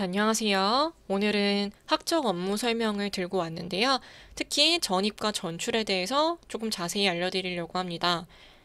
안녕하세요. 오늘은 학적 업무 설명을 들고 왔는데요. 특히 전입과 전출에 대해서 조금 자세히 알려드리려고 합니다.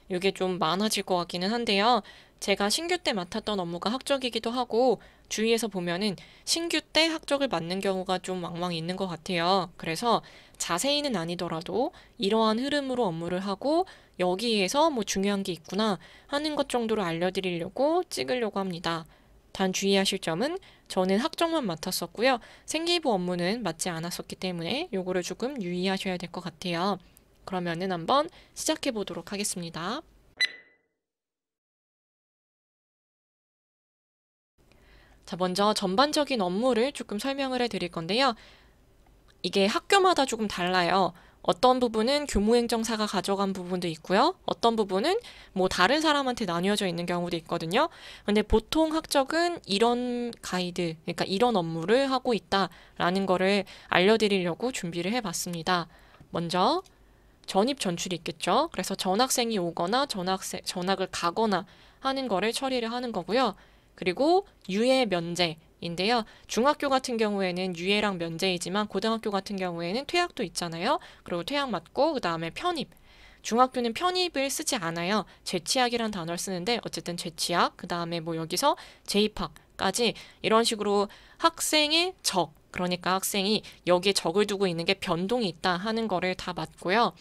이게 좀 많아질 것 같기는 한데요. 제가 신규 때 맡았던 업무가 학적이기도 하고 주위에서 보면은 신규 때 학적을 맡는 경우가 좀 왕왕 있는 것 같아요. 그래서 자세히는 아니더라도 이러한 흐름으로 업무를 하고 여기에서 뭐 중요한 게 있구나 하는 것 정도로 알려드리려고 찍으려고 합니다. 단 주의하실 점은 저는 학종만 맡았었고요. 생기부 업무는 맡지 않았었기 때문에 요거를 조금 유의하셔야 될 것 같아요. 그러면은 한번 시작해 보도록 하겠습니다. 자, 먼저 전반적인 업무를 조금 설명을 해 드릴 건데요. 이게 학교마다 조금 달라요. 어떤 부분은 교무행정사가 가져간 부분도 있고요. 어떤 부분은 뭐 다른 사람한테 나뉘어져 있는 경우도 있거든요. 근데 보통 학적은 이런 가이드, 그러니까 이런 업무를 하고 있다라는 거를 알려드리려고 준비를 해봤습니다. 먼저 전입 전출이 있겠죠. 그래서 전학생이 오거나 전학생, 전학을 가거나 하는 거를 처리를 하는 거고요. 그리고 유예 면제, 인데요. 중학교 같은 경우에는 유예랑 면제이지만 고등학교 같은 경우에는 퇴학도 있잖아요. 그리고 퇴학 맞고 그다음에 편입 중학교는 편입을 쓰지 않아요. 재취약이란 단어를 쓰는데 어쨌든 재취약, 그 다음에 뭐 여기서 재입학까지 이런 식으로 학생의 적, 그러니까 학생이 여기에 적을 두고 있는 게 변동이 있다 하는 거를 다 맞고요.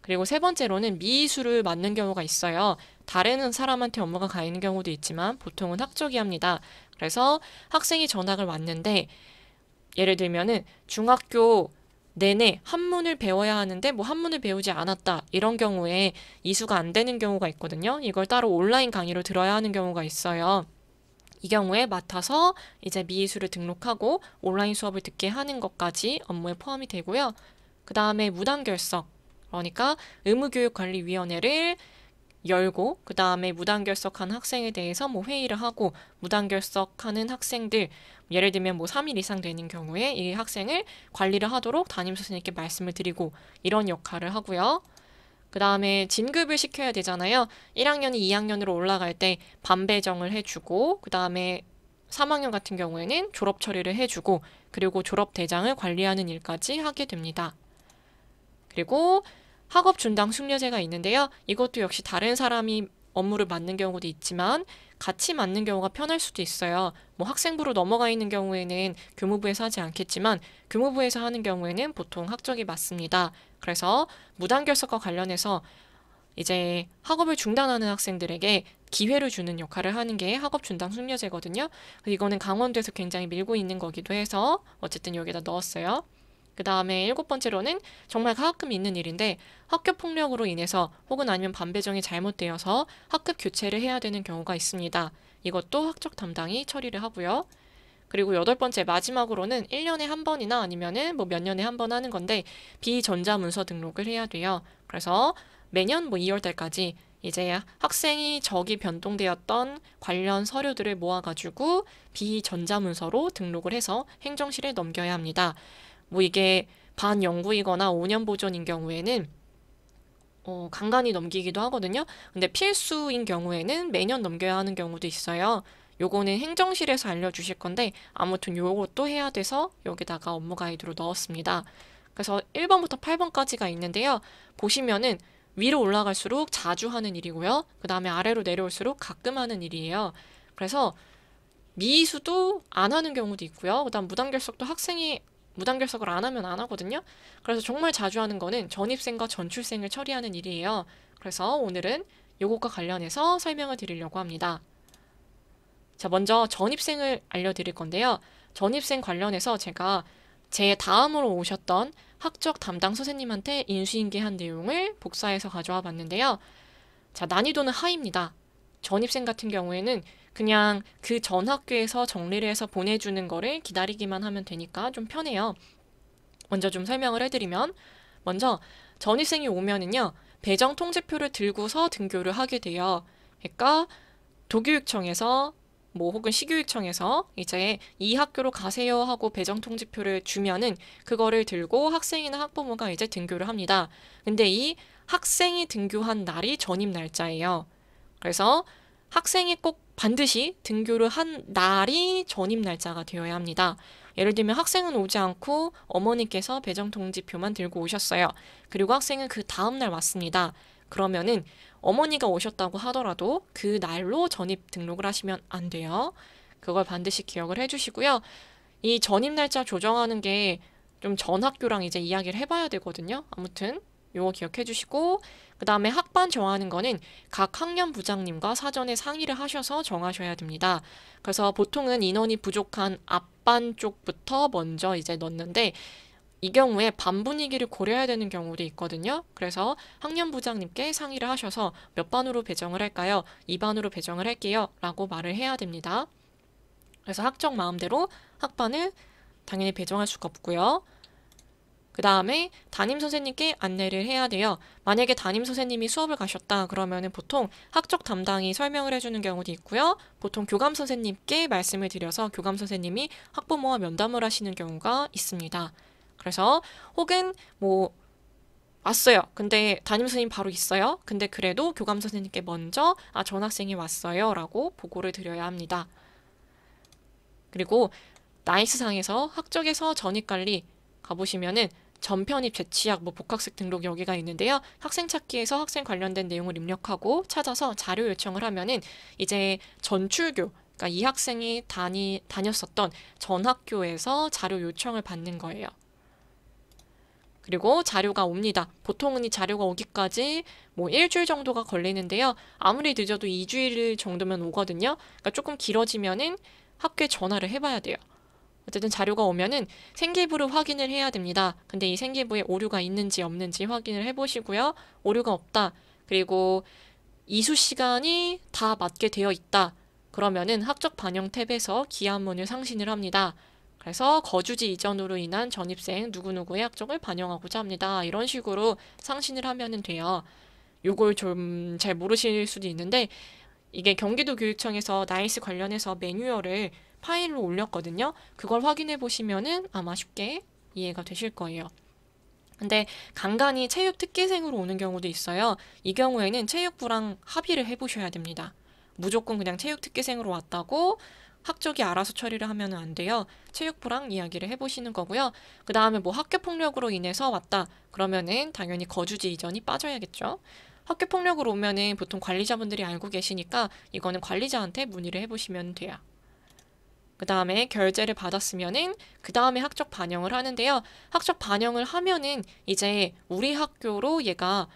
그리고 세 번째로는 미수를 맞는 경우가 있어요. 다른 사람한테 업무가 가 있는 경우도 있지만 보통은 학적이 합니다. 그래서 학생이 전학을 왔는데 예를 들면은 중학교 내내 한문을 배워야 하는데 뭐 한문을 배우지 않았다 이런 경우에 이수가 안 되는 경우가 있거든요. 이걸 따로 온라인 강의로 들어야 하는 경우가 있어요. 이 경우에 맡아서 이제 미이수를 등록하고 온라인 수업을 듣게 하는 것까지 업무에 포함이 되고요. 그 다음에 무단결석 그러니까 의무교육관리위원회를 열고 그 다음에 무단결석한 학생에 대해서 뭐 회의를 하고 무단결석하는 학생들 예를 들면 뭐 3일 이상 되는 경우에 이 학생을 관리를 하도록 담임 선생님께 말씀을 드리고 이런 역할을 하고요. 그 다음에 진급을 시켜야 되잖아요. 1학년이 2학년으로 올라갈 때 반배정을 해주고 그 다음에 3학년 같은 경우에는 졸업 처리를 해주고 그리고 졸업 대장을 관리하는 일까지 하게 됩니다. 그리고 학업 중단 숙려제가 있는데요. 이것도 역시 다른 사람이 업무를 맡는 경우도 있지만 같이 맡는 경우가 편할 수도 있어요. 뭐 학생부로 넘어가 있는 경우에는 교무부에서 하지 않겠지만 교무부에서 하는 경우에는 보통 학적이 맞습니다. 그래서 무단결석과 관련해서 이제 학업을 중단하는 학생들에게 기회를 주는 역할을 하는 게 학업 중단 숙려제거든요. 이거는 강원도에서 굉장히 밀고 있는 거기도 해서 어쨌든 여기다 넣었어요. 그 다음에 일곱 번째로는 정말 가끔 있는 일인데 학교 폭력으로 인해서 혹은 아니면 반배정이 잘못되어서 학급 교체를 해야 되는 경우가 있습니다. 이것도 학적 담당이 처리를 하고요. 그리고 여덟 번째 마지막으로는 1년에 한 번이나 아니면은 뭐 몇 년에 한 번 하는 건데 비전자 문서 등록을 해야 돼요. 그래서 매년 뭐 2월 달까지 이제 학생이 적이 변동되었던 관련 서류들을 모아가지고 비전자문서로 등록을 해서 행정실에 넘겨야 합니다. 뭐 이게 반영구이거나 5년 보존인 경우에는 어, 간간히 넘기기도 하거든요. 근데 필수인 경우에는 매년 넘겨야 하는 경우도 있어요. 요거는 행정실에서 알려주실 건데 아무튼 요것도 해야 돼서 여기다가 업무 가이드로 넣었습니다. 그래서 1번부터 8번까지가 있는데요. 보시면은 위로 올라갈수록 자주 하는 일이고요. 그 다음에 아래로 내려올수록 가끔 하는 일이에요. 그래서 미수도 안 하는 경우도 있고요. 그 다음 무단결석도 학생이 무단결석을 안 하면 안 하거든요. 그래서 정말 자주 하는 거는 전입생과 전출생을 처리하는 일이에요. 그래서 오늘은 요것과 관련해서 설명을 드리려고 합니다. 자, 먼저 전입생을 알려드릴 건데요. 전입생 관련해서 제가 제 다음으로 오셨던 학적 담당 선생님한테 인수인계한 내용을 복사해서 가져와 봤는데요. 자, 난이도는 하입니다. 전입생 같은 경우에는 그냥 그 전 학교에서 정리를 해서 보내주는 거를 기다리기만 하면 되니까 좀 편해요. 먼저 좀 설명을 해드리면 먼저 전입생이 오면은요 배정 통지표를 들고서 등교를 하게 돼요. 그러니까 도교육청에서 뭐 혹은 시교육청에서 이제 이 학교로 가세요 하고 배정 통지표를 주면은 그거를 들고 학생이나 학부모가 이제 등교를 합니다. 근데 이 학생이 등교한 날이 전입 날짜예요. 그래서 학생이 꼭 반드시 등교를 한 날이 전입 날짜가 되어야 합니다. 예를 들면 학생은 오지 않고 어머니께서 배정 통지표만 들고 오셨어요. 그리고 학생은 그 다음 날 왔습니다. 그러면은 어머니가 오셨다고 하더라도 그 날로 전입 등록을 하시면 안 돼요. 그걸 반드시 기억을 해주시고요. 이 전입 날짜 조정하는 게 좀 전 학교랑 이제 이야기를 해봐야 되거든요. 아무튼 요거 기억해 주시고 그 다음에 학반 정하는 거는 각 학년 부장님과 사전에 상의를 하셔서 정하셔야 됩니다. 그래서 보통은 인원이 부족한 앞반 쪽부터 먼저 이제 넣는데 이 경우에 반 분위기를 고려해야 되는 경우도 있거든요. 그래서 학년 부장님께 상의를 하셔서 몇 반으로 배정을 할까요? 2반으로 배정을 할게요. 라고 말을 해야 됩니다. 그래서 학적 마음대로 학반을 당연히 배정할 수가 없고요. 그 다음에 담임 선생님께 안내를 해야 돼요. 만약에 담임 선생님이 수업을 가셨다 그러면은 보통 학적 담당이 설명을 해주는 경우도 있고요. 보통 교감 선생님께 말씀을 드려서 교감 선생님이 학부모와 면담을 하시는 경우가 있습니다. 그래서 혹은 뭐 왔어요. 근데 담임 선생님 바로 있어요. 근데 그래도 교감 선생님께 먼저 아, 전 학생이 왔어요라고 보고를 드려야 합니다. 그리고 나이스상에서 학적에서 전입 관리 가보시면은 전편입, 재취약, 뭐복학식 등록 여기가 있는데요. 학생 찾기에서 학생 관련된 내용을 입력하고 찾아서 자료 요청을 하면은 이제 전출교 그러니까 이 학생이 다니, 다녔었던 전 학교에서 자료 요청을 받는 거예요. 그리고 자료가 옵니다. 보통은 이 자료가 오기까지 뭐 일주일 정도가 걸리는데요. 아무리 늦어도 2주일 정도면 오거든요. 그러니까 조금 길어지면은 학교에 전화를 해봐야 돼요. 어쨌든 자료가 오면은 생계부를 확인을 해야 됩니다. 근데 이생계부에 오류가 있는지 없는지 확인을 해보시고요. 오류가 없다. 그리고 이수 시간이 다 맞게 되어 있다. 그러면은 학적 반영 탭에서 기한문을 상신을 합니다. 그래서 거주지 이전으로 인한 전입생 누구누구의 학적을 반영하고자 합니다. 이런 식으로 상신을 하면 돼요. 요걸 좀 잘 모르실 수도 있는데 이게 경기도 교육청에서 나이스 관련해서 매뉴얼을 파일로 올렸거든요. 그걸 확인해 보시면은 아마 쉽게 이해가 되실 거예요. 근데 간간히 체육 특기생으로 오는 경우도 있어요. 이 경우에는 체육부랑 합의를 해보셔야 됩니다. 무조건 그냥 체육 특기생으로 왔다고 학적이 알아서 처리를 하면 안 돼요. 체육부랑 이야기를 해보시는 거고요. 그 다음에 뭐 학교 폭력으로 인해서 왔다 그러면은 당연히 거주지 이전이 빠져야겠죠. 학교 폭력으로 오면은 보통 관리자분들이 알고 계시니까 이거는 관리자한테 문의를 해보시면 돼요. 그 다음에 결제를 받았으면은 그 다음에 학적 반영을 하는데요. 학적 반영을 하면은 이제 우리 학교로 얘가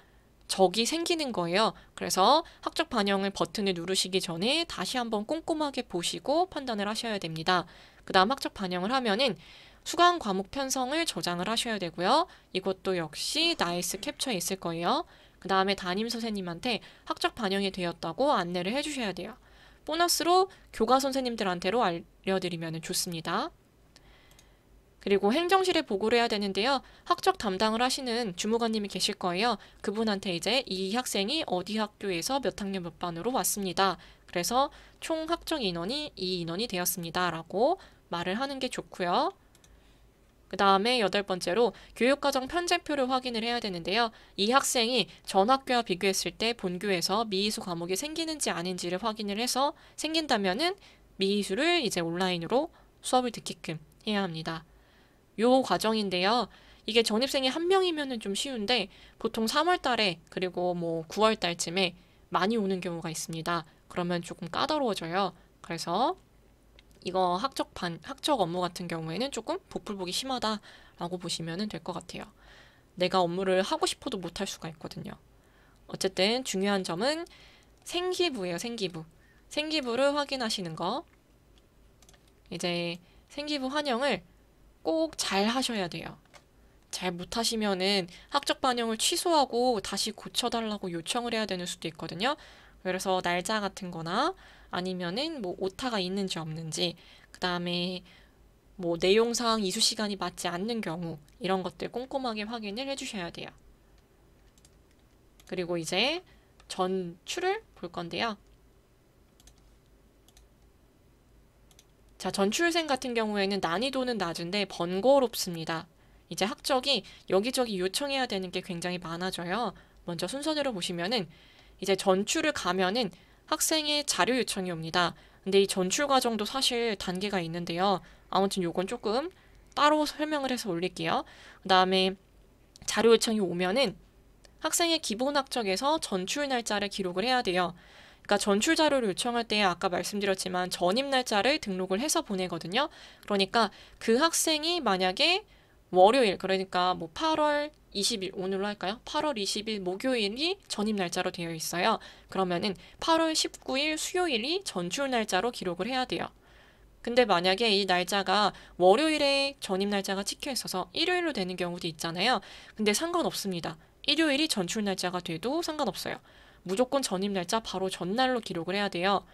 적이 생기는 거예요. 그래서 학적 반영을 버튼을 누르시기 전에 다시 한번 꼼꼼하게 보시고 판단을 하셔야 됩니다. 그 다음 학적 반영을 하면은 수강 과목 편성을 저장을 하셔야 되고요. 이것도 역시 나이스 캡처에 있을 거예요. 그 다음에 담임 선생님한테 학적 반영이 되었다고 안내를 해주셔야 돼요. 보너스로 교과 선생님들한테로 알려드리면 좋습니다. 그리고 행정실에 보고를 해야 되는데요. 학적 담당을 하시는 주무관님이 계실 거예요. 그분한테 이제 이 학생이 어디 학교에서 몇 학년 몇 반으로 왔습니다. 그래서 총 학적 인원이 이 인원이 되었습니다. 라고 말을 하는 게 좋고요. 그 다음에 여덟 번째로 교육과정 편제표를 확인을 해야 되는데요. 이 학생이 전 학교와 비교했을 때 본교에서 미이수 과목이 생기는지 아닌지를 확인을 해서 생긴다면은 미이수를 이제 온라인으로 수업을 듣게끔 해야 합니다. 요 과정인데요. 이게 전입생이 한 명이면은 좀 쉬운데 보통 3월 달에 그리고 뭐 9월 달쯤에 많이 오는 경우가 있습니다. 그러면 조금 까다로워져요. 그래서 이거 학적 반, 학적 업무 같은 경우에는 조금 보풀복이 심하다라고 보시면 될 것 같아요. 내가 업무를 하고 싶어도 못할 수가 있거든요. 어쨌든 중요한 점은 생기부예요, 생기부. 생기부를 확인하시는 거. 이제 생기부 환영을 꼭 잘 하셔야 돼요. 잘 못하시면은 학적 반영을 취소하고 다시 고쳐달라고 요청을 해야 되는 수도 있거든요. 그래서 날짜 같은 거나 아니면은 뭐 오타가 있는지 없는지 그 다음에 뭐 내용상 이수 시간이 맞지 않는 경우 이런 것들 꼼꼼하게 확인을 해주셔야 돼요. 그리고 이제 전출을 볼 건데요. 자, 전출생 같은 경우에는 난이도는 낮은데 번거롭습니다. 이제 학적이 여기저기 요청해야 되는 게 굉장히 많아져요. 먼저 순서대로 보시면은 이제 전출을 가면은 학생의 자료 요청이 옵니다. 근데 이 전출 과정도 사실 단계가 있는데요. 아무튼 요건 조금 따로 설명을 해서 올릴게요. 그 다음에 자료 요청이 오면은 학생의 기본 학적에서 전출 날짜를 기록을 해야 돼요. 그러니까 전출 자료를 요청할 때 아까 말씀드렸지만 전입 날짜를 등록을 해서 보내거든요. 그러니까 그 학생이 만약에 월요일 그러니까 뭐 8월 20일 오늘로 할까요? 8월 20일 목요일이 전입 날짜로 되어 있어요. 그러면은 8월 19일 수요일이 전출 날짜로 기록을 해야 돼요. 근데 만약에 이 날짜가 월요일에 전입 날짜가 찍혀 있어서 일요일로 되는 경우도 있잖아요. 근데 상관없습니다. 일요일이 전출 날짜가 돼도 상관없어요. 무조건 전입 날짜 바로 전날로 기록을 해야 돼요.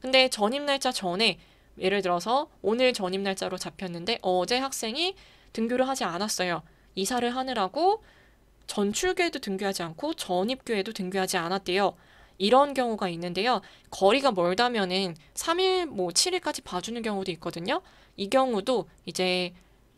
근데 전입 날짜 전에 예를 들어서 오늘 전입 날짜로 잡혔는데 어제 학생이 등교를 하지 않았어요. 이사를 하느라고 전출교에도 등교하지 않고 전입교에도 등교하지 않았대요. 이런 경우가 있는데요. 거리가 멀다면은 3일 뭐 7일까지 봐주는 경우도 있거든요. 이 경우도 이제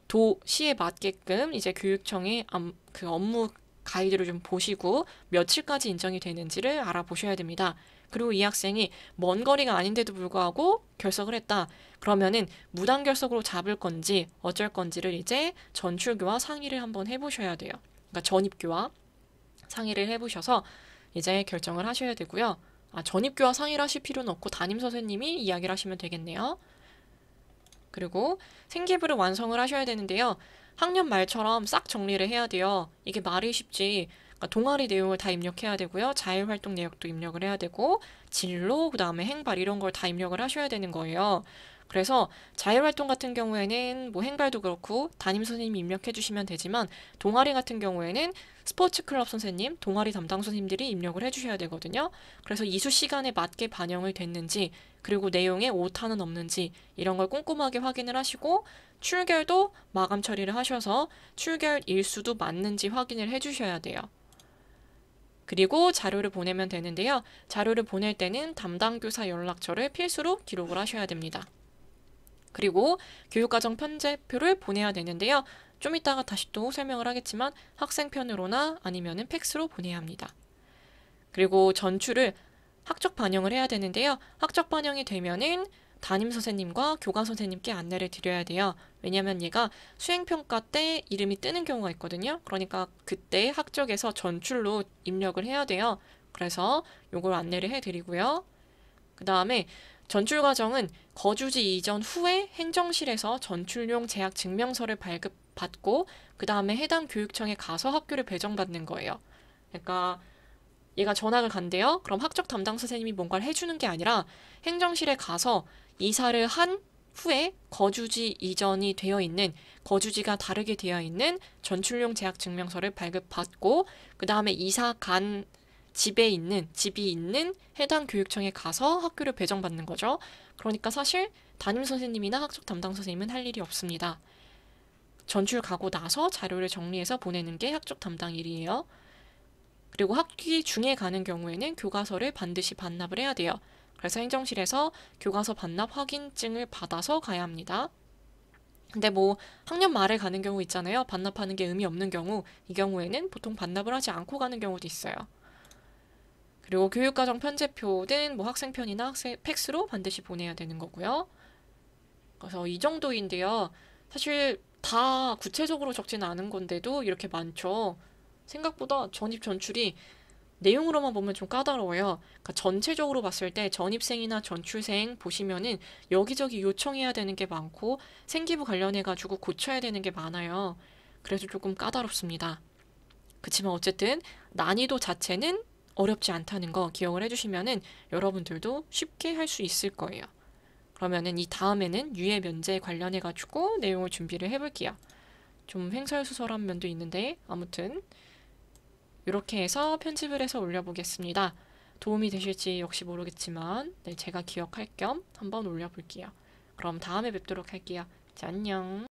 도시에 맞게끔 이제 교육청의 그 업무 가이드를 좀 보시고 며칠까지 인정이 되는지를 알아보셔야 됩니다. 그리고 이 학생이 먼 거리가 아닌데도 불구하고 결석을 했다. 그러면은 무단 결석으로 잡을 건지 어쩔 건지를 이제 전출교와 상의를 한번 해보셔야 돼요. 그러니까 전입교와 상의를 해보셔서 이제 결정을 하셔야 되고요. 아, 전입교와 상의를 하실 필요는 없고 담임 선생님이 이야기를 하시면 되겠네요. 그리고 생기부를 완성을 하셔야 되는데요. 학년 말처럼 싹 정리를 해야 돼요. 이게 말이 쉽지 그러니까 동아리 내용을 다 입력해야 되고요. 자율활동 내역도 입력을 해야 되고 진로, 그 다음에 행발 이런 걸 다 입력을 하셔야 되는 거예요. 그래서 자율활동 같은 경우에는 뭐 행발도 그렇고 담임 선생님이 입력해 주시면 되지만 동아리 같은 경우에는 스포츠 클럽 선생님, 동아리 담당 선생님들이 입력을 해 주셔야 되거든요. 그래서 이수 시간에 맞게 반영을 됐는지 그리고 내용에 오타는 없는지 이런 걸 꼼꼼하게 확인을 하시고 출결도 마감 처리를 하셔서 출결 일수도 맞는지 확인을 해 주셔야 돼요. 그리고 자료를 보내면 되는데요. 자료를 보낼 때는 담당 교사 연락처를 필수로 기록을 하셔야 됩니다. 그리고 교육과정 편제표를 보내야 되는데요. 좀 이따가 다시 또 설명을 하겠지만 학생편으로나 아니면 팩스로 보내야 합니다. 그리고 전출을 학적 반영을 해야 되는데요. 학적 반영이 되면은 담임 선생님과 교감 선생님께 안내를 드려야 돼요. 왜냐하면 얘가 수행평가 때 이름이 뜨는 경우가 있거든요. 그러니까 그때 학적에서 전출로 입력을 해야 돼요. 그래서 요걸 안내를 해드리고요. 그 다음에 전출 과정은 거주지 이전 후에 행정실에서 전출용 재학 증명서를 발급받고 그 다음에 해당 교육청에 가서 학교를 배정받는 거예요. 그러니까 얘가 전학을 간대요. 그럼 학적 담당 선생님이 뭔가를 해주는 게 아니라 행정실에 가서 이사를 한 후에 거주지 이전이 되어 있는 거주지가 다르게 되어 있는 전출용 재학 증명서를 발급받고 그 다음에 이사 간 집에 있는 집이 있는 해당 교육청에 가서 학교를 배정받는 거죠. 그러니까 사실 담임 선생님이나 학적 담당 선생님은 할 일이 없습니다. 전출 가고 나서 자료를 정리해서 보내는 게 학적 담당 일이에요. 그리고 학기 중에 가는 경우에는 교과서를 반드시 반납을 해야 돼요. 그래서 행정실에서 교과서 반납 확인증을 받아서 가야 합니다. 근데 뭐 학년 말에 가는 경우 있잖아요. 반납하는 게 의미 없는 경우 이 경우에는 보통 반납을 하지 않고 가는 경우도 있어요. 그리고 교육과정 편제표는 뭐 학생 편이나 학생 팩스로 반드시 보내야 되는 거고요. 그래서 이 정도인데요. 사실 다 구체적으로 적지는 않은 건데도 이렇게 많죠. 생각보다 전입 전출이 내용으로만 보면 좀 까다로워요. 그러니까 전체적으로 봤을 때 전입생이나 전출생 보시면은 여기저기 요청해야 되는 게 많고 생기부 관련해가지고 고쳐야 되는 게 많아요. 그래서 조금 까다롭습니다. 그치만 어쨌든 난이도 자체는 어렵지 않다는 거 기억을 해주시면은 여러분들도 쉽게 할 수 있을 거예요. 그러면은 이 다음에는 유해 면제 관련해가지고 내용을 준비를 해볼게요. 좀 횡설수설한 면도 있는데 아무튼 이렇게 해서 편집을 해서 올려보겠습니다. 도움이 되실지 역시 모르겠지만 네, 제가 기억할 겸 한번 올려볼게요. 그럼 다음에 뵙도록 할게요. 자, 안녕.